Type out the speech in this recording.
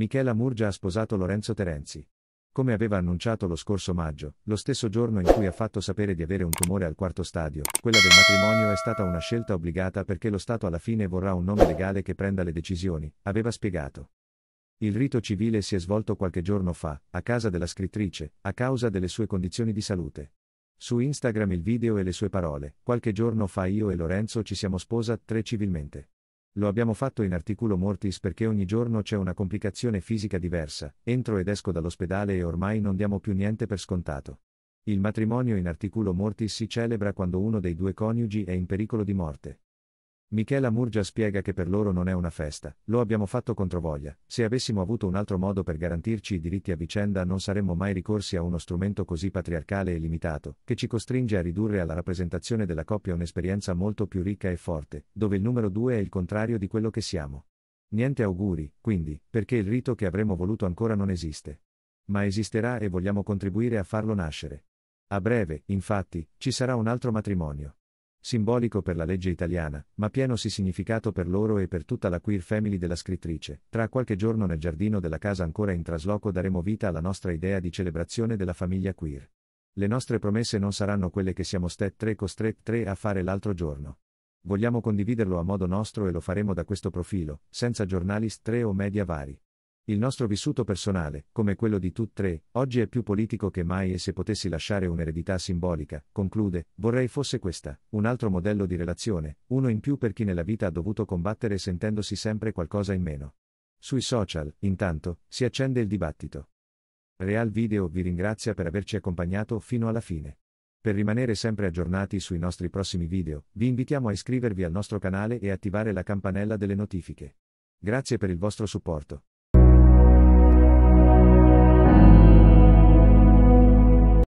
Michela Murgia ha sposato Lorenzo Terenzi. Come aveva annunciato lo scorso maggio, lo stesso giorno in cui ha fatto sapere di avere un tumore al quarto stadio, quella del matrimonio è stata una scelta obbligata perché lo Stato alla fine vorrà un nome legale che prenda le decisioni, aveva spiegato. Il rito civile si è svolto qualche giorno fa, a casa della scrittrice, a causa delle sue condizioni di salute. Su Instagram il video e le sue parole, qualche giorno fa io e Lorenzo ci siamo sposa tre civilmente. Lo abbiamo fatto in articolo mortis perché ogni giorno c'è una complicazione fisica diversa, entro ed esco dall'ospedale e ormai non diamo più niente per scontato. Il matrimonio in articolo mortis si celebra quando uno dei due coniugi è in pericolo di morte. Michela Murgia spiega che per loro non è una festa, lo abbiamo fatto controvoglia, se avessimo avuto un altro modo per garantirci i diritti a vicenda non saremmo mai ricorsi a uno strumento così patriarcale e limitato, che ci costringe a ridurre alla rappresentazione della coppia un'esperienza molto più ricca e forte, dove il numero due è il contrario di quello che siamo. Niente auguri, quindi, perché il rito che avremmo voluto ancora non esiste. Ma esisterà e vogliamo contribuire a farlo nascere. A breve, infatti, ci sarà un altro matrimonio simbolico per la legge italiana, ma pieno di significato per loro e per tutta la queer family della scrittrice. Tra qualche giorno nel giardino della casa ancora in trasloco daremo vita alla nostra idea di celebrazione della famiglia queer. Le nostre promesse non saranno quelle che siamo state costrette a fare l'altro giorno. Vogliamo condividerlo a modo nostro e lo faremo da questo profilo, senza giornalist 3 o media vari. Il nostro vissuto personale, come quello di tutti tre, oggi è più politico che mai e se potessi lasciare un'eredità simbolica, conclude, vorrei fosse questa, un altro modello di relazione, uno in più per chi nella vita ha dovuto combattere sentendosi sempre qualcosa in meno. Sui social, intanto, si accende il dibattito. Real Video vi ringrazia per averci accompagnato fino alla fine. Per rimanere sempre aggiornati sui nostri prossimi video, vi invitiamo a iscrivervi al nostro canale e attivare la campanella delle notifiche. Grazie per il vostro supporto.